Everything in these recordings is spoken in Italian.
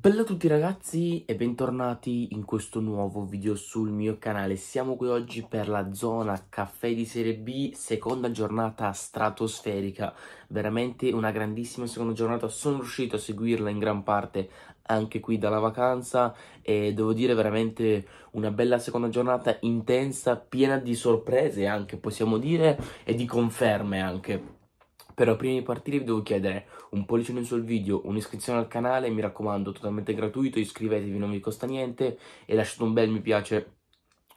Bella a tutti ragazzi e bentornati in questo nuovo video sul mio canale Siamo qui oggi per la zona caffè di serie B Seconda giornata stratosferica Veramente una grandissima seconda giornata Sono riuscito a seguirla in gran parte anche qui dalla vacanza E devo dire veramente una bella seconda giornata intensa Piena di sorprese anche possiamo dire e di conferme anche però prima di partire vi devo chiedere un pollicino sul video, un'iscrizione al canale, mi raccomando, totalmente gratuito, iscrivetevi, non vi costa niente e lasciate un bel mi piace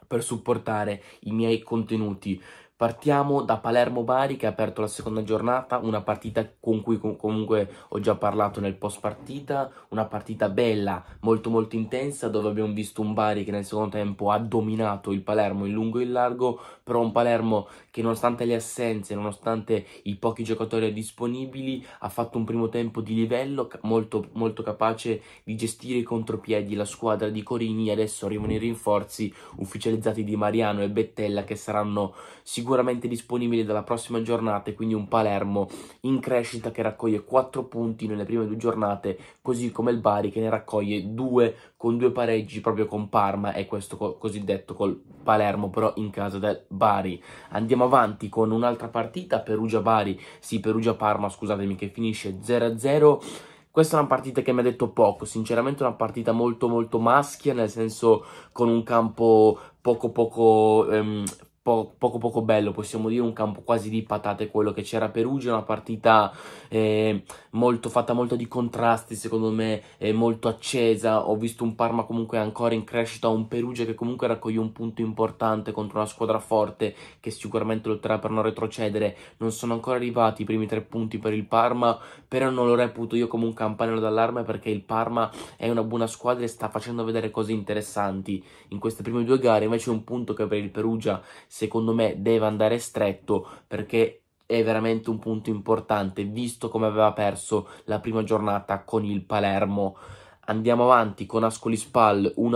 per supportare i miei contenuti. Partiamo da Palermo-Bari che ha aperto la seconda giornata, una partita con cui comunque ho già parlato nel post partita, una partita bella, molto molto intensa dove abbiamo visto un Bari che nel secondo tempo ha dominato il Palermo in lungo e in largo, però un Palermo che nonostante le assenze, nonostante i pochi giocatori disponibili, ha fatto un primo tempo di livello molto molto capace di gestire i contropiedi la squadra di Corini, adesso arrivano i rinforzi ufficializzati di Mariano e Bettella che saranno sicuramente sicuramente disponibile dalla prossima giornata e quindi un Palermo in crescita che raccoglie 4 punti nelle prime due giornate, così come il Bari che ne raccoglie 2 con due pareggi proprio con Parma e questo co- cosiddetto col Palermo però in casa del Bari. Andiamo avanti con un'altra partita, Perugia-Bari, sì Perugia-Parma scusatemi che finisce 0-0. Questa è una partita che mi ha detto poco, sinceramente una partita molto molto maschia, nel senso con un campo poco poco ehm, po- poco poco bello, possiamo dire un campo quasi di patate quello che c'era a Perugia, una partita eh, molto, fatta molto di contrasti secondo me, eh, molto accesa, ho visto un Parma comunque ancora in crescita, un Perugia che comunque raccoglie un punto importante contro una squadra forte che sicuramente lotterà per non retrocedere, non sono ancora arrivati i primi tre punti per il Parma, però non lo reputo io come un campanello d'allarme perché il Parma è una buona squadra e sta facendo vedere cose interessanti in queste prime due gare, invece un punto che per il Perugia secondo me deve andare stretto perché è veramente un punto importante visto come aveva perso la prima giornata con il Palermo Andiamo avanti con Ascoli Spal 1-1.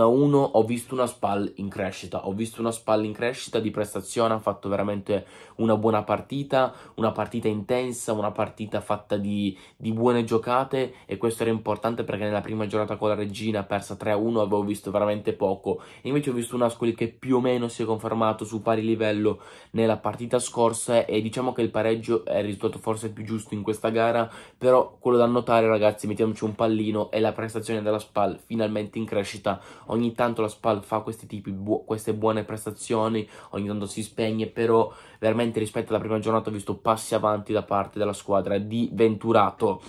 Ho visto una Spal in crescita. Ho visto una Spal in crescita di prestazione. Ha fatto veramente una buona partita. Una partita intensa. Una partita fatta di, di buone giocate. E questo era importante perché nella prima giornata con la Regina persa 3-1 avevo visto veramente poco. E invece ho visto un Ascoli che più o meno si è confermato su pari livello nella partita scorsa. E diciamo che il pareggio è il risultato forse più giusto in questa gara. Però quello da notare, ragazzi, mettiamoci un pallino. E la prestazione stagione della SPAL finalmente in crescita. Ogni tanto la SPAL fa questi tipi, bu- queste buone prestazioni, ogni tanto si spegne, però veramente rispetto alla prima giornata ho visto passi avanti da parte della squadra di Venturato.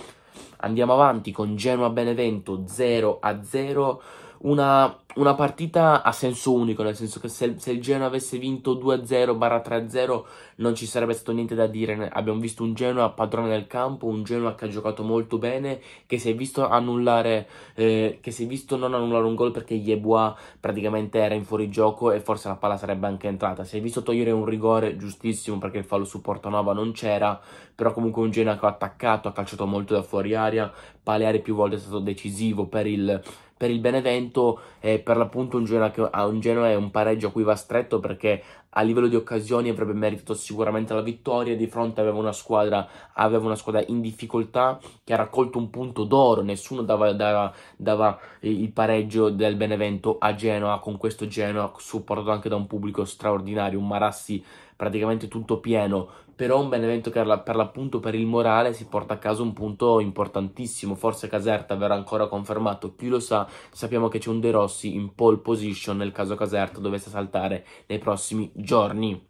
Andiamo avanti con Genoa Benevento 0 a 0. Una una partita a senso unico, nel senso che se, se il Genoa avesse vinto 2-0 3-0 non ci sarebbe stato niente da dire. Abbiamo visto un Genoa padrone del campo, un Genoa che ha giocato molto bene, che si è visto annullare, eh, che si è visto non annullare un gol perché Yeboah praticamente era in fuorigioco e forse la palla sarebbe anche entrata. Si è visto togliere un rigore giustissimo perché il fallo su Portanova non c'era, però comunque un Genoa che ha attaccato, ha calciato molto da fuori aria, Paleari più volte è stato decisivo per il per il Benevento e eh, per l'appunto un Genoa, che, un Genoa è un pareggio a cui va stretto perché a livello di occasioni avrebbe meritato sicuramente la vittoria, di fronte aveva una squadra, aveva una squadra in difficoltà che ha raccolto un punto d'oro, nessuno dava, dava, dava il pareggio del Benevento a Genoa con questo Genoa supportato anche da un pubblico straordinario, un Marassi praticamente tutto pieno, però un Benevento che per l'appunto per il morale si porta a casa un punto importantissimo, forse Caserta verrà ancora confermato, chi lo sa, sappiamo che c'è un De Rossi in pole position nel caso Caserta dovesse saltare nei prossimi giorni.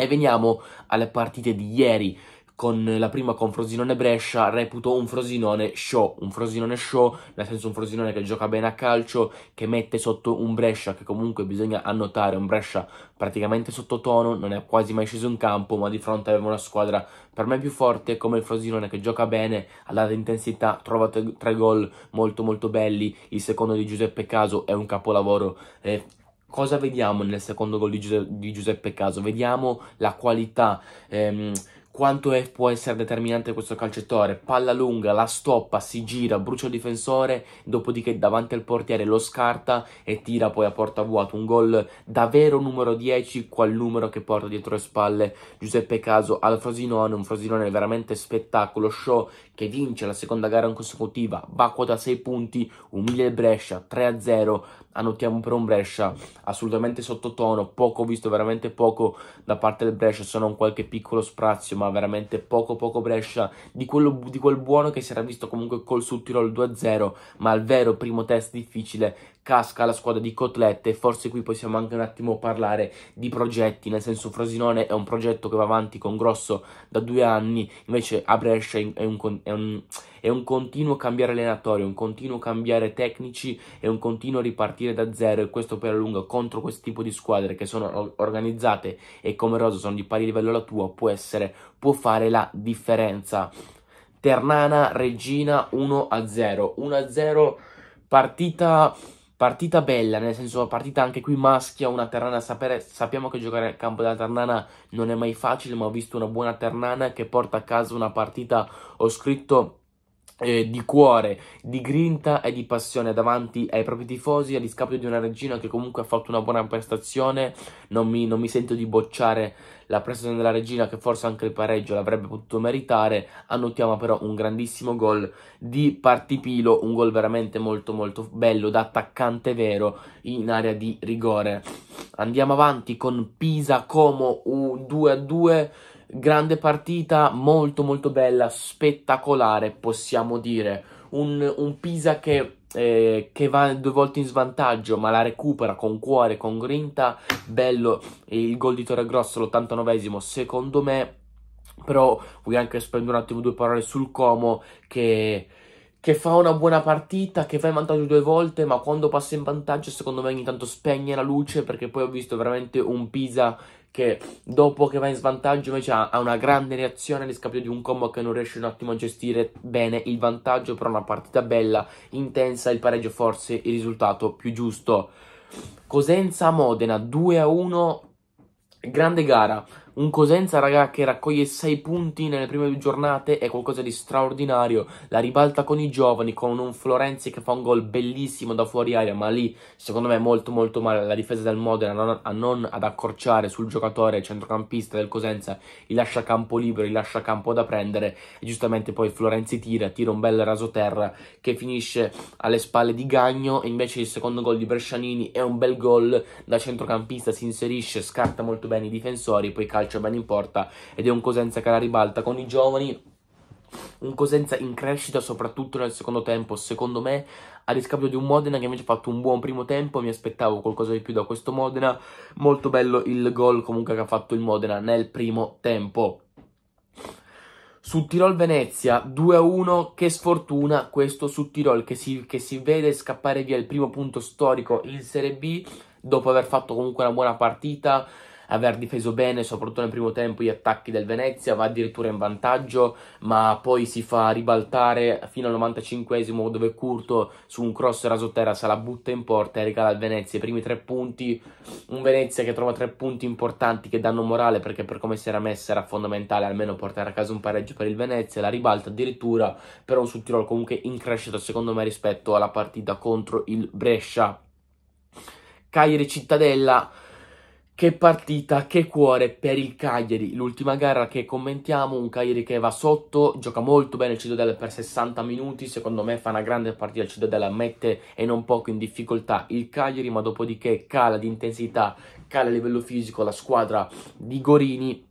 E veniamo alle partite di ieri con la prima con Frosinone-Brescia reputo un Frosinone show, un Frosinone show, nel senso un Frosinone che gioca bene a calcio, che mette sotto un Brescia che comunque bisogna annotare, un Brescia praticamente sottotono, non è quasi mai sceso in campo, ma di fronte aveva una squadra per me più forte come il Frosinone che gioca bene, ha all'alta intensità, trova tre, tre gol molto molto belli, il secondo di Giuseppe Caso è un capolavoro eh, Cosa vediamo nel secondo gol di, Giuse di Giuseppe Caso? Vediamo la qualità, ehm, quanto è, può essere determinante questo calciatore. Palla lunga, la stoppa, si gira, brucia il difensore, dopodiché davanti al portiere lo scarta e tira poi a porta vuota. Un gol davvero numero 10, qual numero che porta dietro le spalle Giuseppe Caso al Frosinone. Un Frosinone veramente spettacolo, show, che vince la seconda gara in consecutiva, va a quota 6 punti, umilia il Brescia 3-0 annotiamo per un Brescia assolutamente sottotono, poco visto, veramente poco da parte del Brescia, se non qualche piccolo sprazio, ma veramente poco poco Brescia di, quello, di quel buono che si era visto comunque col Sud Tirol 2-0, ma il vero primo test difficile casca la squadra di Cotlette e forse qui possiamo anche un attimo parlare di progetti, nel senso Frosinone è un progetto che va avanti con Grosso da due anni, invece a Brescia è un, è un, è un continuo cambiare allenatore, un continuo cambiare tecnici e un continuo ripartire da zero e questo per a lungo contro questo tipo di squadre che sono organizzate e come Rosa sono di pari livello alla tua può essere, può fare la differenza. Ternana Regina 1 0, 1 0 partita partita bella, nel senso partita anche qui maschia, una Ternana, sapere, sappiamo che giocare al campo della Ternana non è mai facile, ma ho visto una buona Ternana che porta a casa una partita, ho scritto eh, di cuore, di grinta e di passione davanti ai propri tifosi a discapito di una regina che comunque ha fatto una buona prestazione. Non mi, non mi sento di bocciare la prestazione della regina, che forse anche il pareggio l'avrebbe potuto meritare. Annotiamo però un grandissimo gol di Partipilo, un gol veramente molto molto bello da attaccante vero in area di rigore. Andiamo avanti con Pisa Como 2 a 2 grande partita, molto molto bella, spettacolare possiamo dire. Un, un Pisa che, eh, che, va due volte in svantaggio ma la recupera con cuore, con grinta, bello il gol di Torre Grosso l'89esimo secondo me. Però voglio anche spendere un attimo due parole sul Como che che fa una buona partita, che fa in vantaggio due volte, ma quando passa in vantaggio secondo me ogni tanto spegne la luce perché poi ho visto veramente un Pisa che dopo che va in svantaggio invece ha, ha una grande reazione a discapito di un combo che non riesce un attimo a gestire bene il vantaggio, però una partita bella, intensa, il pareggio forse il risultato più giusto. Cosenza-Modena 2-1, grande gara, un Cosenza, raga, che raccoglie 6 punti nelle prime due giornate è qualcosa di straordinario. La ribalta con i giovani, con un Florenzi che fa un gol bellissimo da fuori aria, ma lì secondo me è molto molto male la difesa del Modena a non ad accorciare sul giocatore centrocampista del Cosenza, gli lascia campo libero, gli lascia campo da prendere e giustamente poi Florenzi tira, tira un bel raso terra che finisce alle spalle di Gagno e invece il secondo gol di Brescianini è un bel gol da centrocampista, si inserisce, scarta molto bene i difensori, poi calcia calcio ben in porta ed è un Cosenza che la ribalta con i giovani un Cosenza in crescita soprattutto nel secondo tempo, secondo me, a discapito di un Modena che invece ha fatto un buon primo tempo, mi aspettavo qualcosa di più da questo Modena, molto bello il gol comunque che ha fatto il Modena nel primo tempo. Su Tirol Venezia 2-1, che sfortuna questo su Tirol che si, che si vede scappare via il primo punto storico in Serie B dopo aver fatto comunque una buona partita aver difeso bene, soprattutto nel primo tempo, gli attacchi del Venezia, va addirittura in vantaggio, ma poi si fa ribaltare fino al 95esimo dove Curto su un cross rasoterra se la butta in porta e regala al Venezia i primi tre punti, un Venezia che trova tre punti importanti che danno morale perché per come si era messa era fondamentale almeno portare a casa un pareggio per il Venezia, la ribalta addirittura però sul Tirol comunque in crescita secondo me rispetto alla partita contro il Brescia. Cagliari Cittadella che partita, che cuore per il Cagliari, l'ultima gara che commentiamo, un Cagliari che va sotto, gioca molto bene il Cittadella per 60 minuti, secondo me fa una grande partita il Cittadella, mette e non poco in difficoltà il Cagliari, ma dopodiché cala di intensità, cala a livello fisico la squadra di Gorini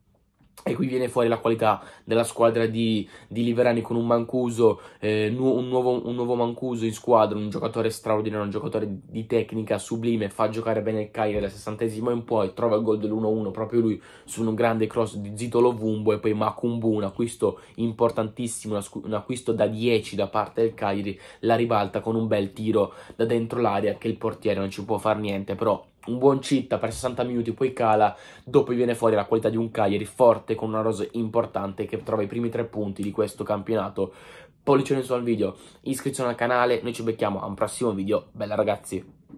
e qui viene fuori la qualità della squadra di, di Liverani con un Mancuso, eh, nu- un, nuovo, un, nuovo, Mancuso in squadra, un giocatore straordinario, un giocatore di tecnica sublime, fa giocare bene il Cagliari al sessantesimo in poi, trova il gol dell'1-1 proprio lui su un grande cross di Zitolo Vumbo e poi Makumbu, un acquisto importantissimo, un acquisto da 10 da parte del Cagliari, la ribalta con un bel tiro da dentro l'area che il portiere non ci può far niente, però un buon Citta per 60 minuti, poi cala, dopo viene fuori la qualità di un Cagliari forte con una rosa importante che trova i primi tre punti di questo campionato. in su al video, iscrizione al canale, noi ci becchiamo a un prossimo video, bella ragazzi!